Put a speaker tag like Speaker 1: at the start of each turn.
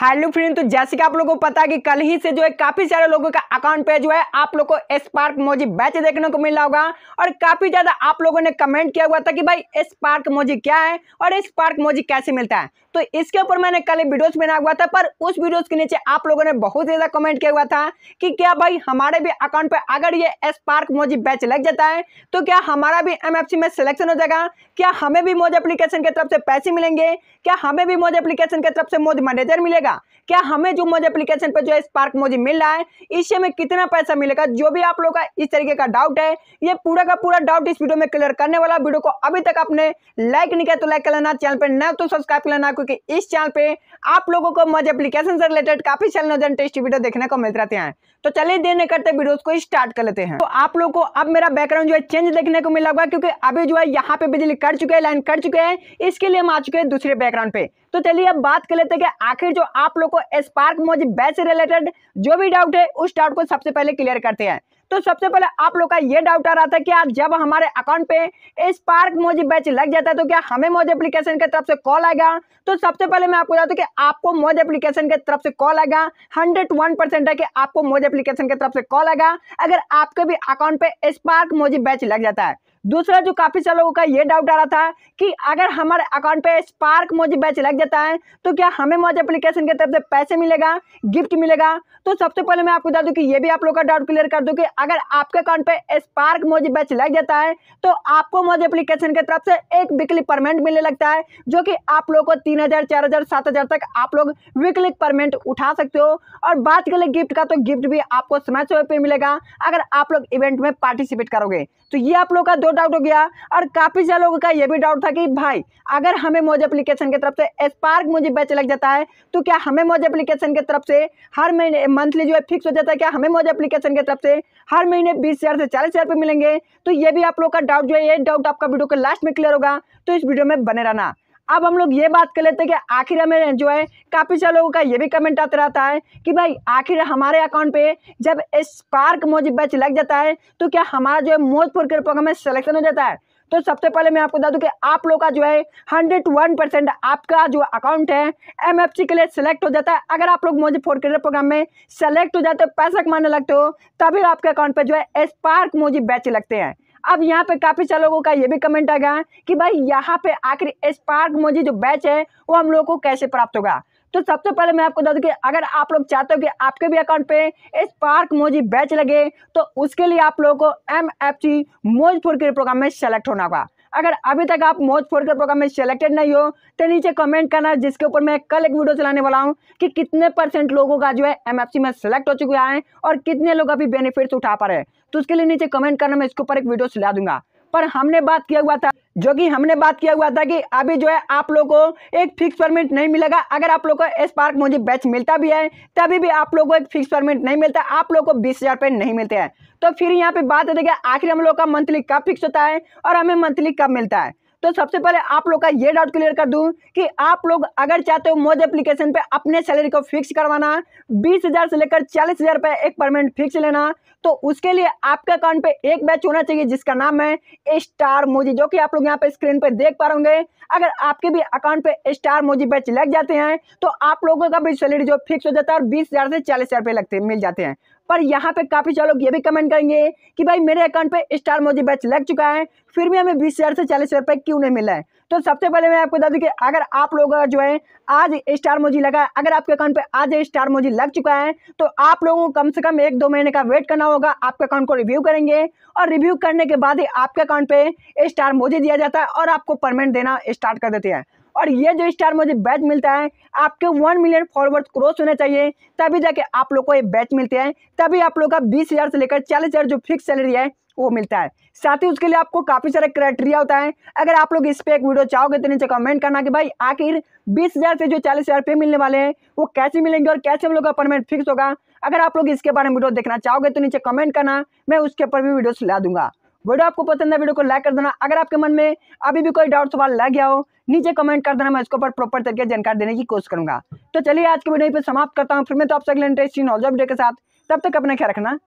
Speaker 1: hello friend तो जैसे कि आप लोगों को पता है कि कल ही से जो है काफी सारे लोगों का अकाउंट पे जो है आप लोग को स्पार्क मोजी बैच देखने को मिला होगा और काफी ज्यादा आप लोगों ने कमेंट किया हुआ था कि भाई स्पार्क मोजी क्या है और स्पार्क मोजी कैसे मिलता है तो इसके ऊपर मैंने कल वीडियोस बना हुआ था पर उस वीडियोस के नीचे आप लोगों ने बहुत ज़्यादा कमेंट किया हुआ था कि क्या भाई हमारे भी अकाउंट पर अगर ये स्पार्क मोजी बैच लग जाता है तो क्या हमारा भी एम में सिलेक्शन हो जाएगा क्या हमें भी मोज एप्लीकेशन के तरफ से पैसे मिलेंगे क्या हमें भी मोज एप्लीकेशन के तरफ से मोज मैनेजर मिलेगा क्या हमें जो मोज एप्लीकेशन पर जो है स्पार्क मोजी मिल रहा है इससे हमें कितना पैसा मिलेगा जो भी आप लोग का इस तरीके का डाउट है ये पूरा का पूरा डाउट इस वीडियो में क्लियर करने वाला वीडियो को अभी तक आपने लाइक नहीं किया तो लाइक कर लेना चैनल पर न तो सब्सक्राइब कर लेना क्योंकि इस चैनल पे आप लोगों को मज एप्लीकेशन से रिलेटेड काफी सारे टेस्टी वीडियो देखने को मिलते रहते हैं तो चलिए देने करते वीडियोस को स्टार्ट कर लेते हैं तो आप लोगों को अब मेरा बैकग्राउंड जो है चेंज देखने को मिला हुआ क्योंकि अभी जो है यहाँ पे बिजली कट चुके हैं लाइन कट चुके हैं इसके लिए हम आ चुके हैं दूसरे बैकग्राउंड पे तो चलिए अब बात कर लेते हैं कि आखिर जो आप लोग को स्पार्क मोज बैच से रिलेटेड जो भी डाउट है उस डाउट को सबसे पहले क्लियर करते हैं तो सबसे पहले आप लोग का ये डाउट आ रहा था कि यार जब हमारे अकाउंट पे स्पार्क मोजी बैच लग जाता है तो क्या हमें मोज एप्लीकेशन के तरफ से कॉल आएगा तो सबसे पहले मैं आपको बता दूं कि आपको मोज एप्लीकेशन के तरफ से कॉल आएगा हंड्रेड वन परसेंट है कि आपको मोज एप्लीकेशन की तरफ से कॉल आएगा अगर आपके भी अकाउंट पे स्पार्क मोजी बैच लग जाता है दूसरा जो काफ़ी सारे लोगों का ये डाउट आ रहा था कि अगर हमारे अकाउंट पे स्पार्क मोजी बैच लग जाता है तो क्या हमें मोज एप्लीकेशन के तरफ से पैसे मिलेगा गिफ्ट मिलेगा तो सबसे पहले मैं आपको बता दूं कि ये भी आप लोग का डाउट क्लियर कर दूं कि अगर आपके अकाउंट पे स्पार्क मोजी बैच लग जाता है तो आपको मोज एप्लीकेशन के तरफ से एक वीकली परमेंट मिलने लगता है जो कि आप लोग को तीन हज़ार चार हज़ार सात हज़ार तक आप लोग वीकली परमेंट उठा सकते हो और बात कर ले गिफ्ट का तो गिफ्ट भी आपको समय समय पर मिलेगा अगर आप लोग इवेंट में पार्टिसिपेट करोगे तो ये आप लोग का दो डाउट हो गया और काफ़ी सारे लोगों का यह भी डाउट था कि भाई अगर हमें मौज एप्लीकेशन की तरफ से स्पार्क मुझे बैच लग जाता है तो क्या हमें मौज एप्लीकेशन की तरफ से हर महीने मंथली जो है फिक्स हो जाता है क्या हमें मौज एप्लीकेशन की तरफ से हर महीने बीस हज़ार से चालीस हज़ार मिलेंगे तो ये भी आप लोग का डाउट जो है ये डाउट आपका वीडियो के लास्ट में क्लियर होगा तो इस वीडियो में बने रहना अब हम लोग ये बात कर लेते हैं कि आखिर हमें जो है काफ़ी सारे लोगों का ये भी कमेंट आता रहता है कि भाई आखिर हमारे अकाउंट पे जब स्पार्क मोज बैच लग जाता है तो क्या हमारा जो है मोजपुर के प्रोग्राम में सिलेक्शन हो जाता है तो सबसे पहले मैं आपको बता दूं कि आप लोग का जो है 101 परसेंट आपका जो अकाउंट है एमएफसी के लिए सिलेक्ट हो जाता है अगर आप लोग मोजी फोर करियर प्रोग्राम में सेलेक्ट हो जाते हो पैसा कमाने लगते हो तभी आपके अकाउंट पर जो है स्पार्क मोजी बैच लगते हैं अब यहाँ पे काफ़ी सारे लोगों का ये भी कमेंट आ गया कि भाई यहाँ पे आखिर स्पार्क मोजी जो बैच है वो हम लोगों को कैसे प्राप्त होगा तो सबसे पहले मैं आपको बता दूं कि अगर आप लोग चाहते हो कि आपके भी अकाउंट पे स्पार्क मोजी बैच लगे तो उसके लिए आप लोगों को एम एफ सी मोजपुर के प्रोग्राम में सेलेक्ट होना होगा अगर अभी तक आप मौज फोरकर प्रोग्राम में सेलेक्टेड नहीं हो तो नीचे कमेंट करना जिसके ऊपर मैं कल एक वीडियो चलाने वाला हूँ कि कितने परसेंट लोगों का जो है एमएफसी में सेलेक्ट हो चुका है और कितने लोग अभी बेनिफिट्स उठा पा रहे हैं तो उसके लिए नीचे कमेंट करना मैं इसके ऊपर एक वीडियो चला दूंगा पर हमने बात किया हुआ था जो कि हमने बात किया हुआ था कि अभी जो है आप लोगों को एक फिक्स परमिट नहीं मिलेगा अगर आप लोगों को स्पार्क मुझे बैच मिलता भी है तभी भी आप लोगों को एक फिक्स परमिट नहीं मिलता आप लोगों को बीस हज़ार रुपये नहीं मिलते हैं तो फिर यहाँ पे बात होती है कि आखिर हम लोग का मंथली कब फिक्स होता है और हमें मंथली कब मिलता है तो सबसे पहले आप लोग का ये डाउट क्लियर कर दूं कि आप लोग अगर चाहते हो मोज एप्लीकेशन पे अपने सैलरी को फिक्स करवाना बीस हज़ार से लेकर चालीस हज़ार रुपये एक परमानेंट फिक्स लेना तो उसके लिए आपके अकाउंट पे एक बैच होना चाहिए जिसका नाम है स्टार मोजी जो कि आप लोग यहाँ पे स्क्रीन पे देख पा रहे अगर आपके भी अकाउंट पे स्टार मोजी बैच लग जाते हैं तो आप लोगों का भी सैलरी जो फिक्स हो जाता है और बीस हज़ार से चालीस हज़ार लगते मिल जाते हैं पर यहाँ पे काफ़ी सारे लोग ये भी कमेंट करेंगे कि भाई मेरे अकाउंट पे स्टार मोजी बैच लग चुका है फिर भी हमें बीस से चालीस हज़ार रुपये क्यों नहीं मिला है तो सबसे पहले मैं आपको बता दूँ कि अगर आप लोग जो है आज स्टार मोजी लगा है अगर आपके अकाउंट पे आज स्टार मोजी लग चुका है तो आप लोगों को कम से कम एक दो महीने का वेट करना होगा होगा आपके अकाउंट को रिव्यू करेंगे और रिव्यू करने के बाद ही आपके अकाउंट पे स्टार मोजे दिया जाता है और आपको परमेंट देना स्टार्ट कर देते हैं और ये जो स्टार मुझे बैच मिलता है आपके वन मिलियन फॉलोवर्स क्रॉस होने चाहिए तभी जाके आप लोग को ये बैच मिलते हैं तभी आप लोग का बीस हज़ार से लेकर चालीस हज़ार जो फिक्स सैलरी है वो मिलता है साथ ही उसके लिए आपको काफ़ी सारे क्राइटेरिया होता है अगर आप लोग इस पर एक वीडियो चाहोगे तो नीचे कमेंट करना कि भाई आखिर बीस हज़ार से जो चालीस हज़ार पे मिलने वाले हैं वो कैसे मिलेंगे और कैसे हम लोग का परमानेंट फिक्स होगा अगर आप लोग इसके बारे में वीडियो देखना चाहोगे तो नीचे कमेंट करना मैं उसके ऊपर भी वीडियो ला दूंगा वीडियो आपको पसंद है वीडियो को लाइक कर देना अगर आपके मन में अभी भी कोई डाउट सवाल लग गया हो नीचे कमेंट कर देना मैं इसके ऊपर प्रॉपर तरीके से जानकारी देने की कोशिश करूंगा तो चलिए आज की वीडियो पर समाप्त करता हूँ फिर मैं तो आपसे अगले इंटरेस्टिंग नॉलेज के साथ तब तक अपना ख्याल रखना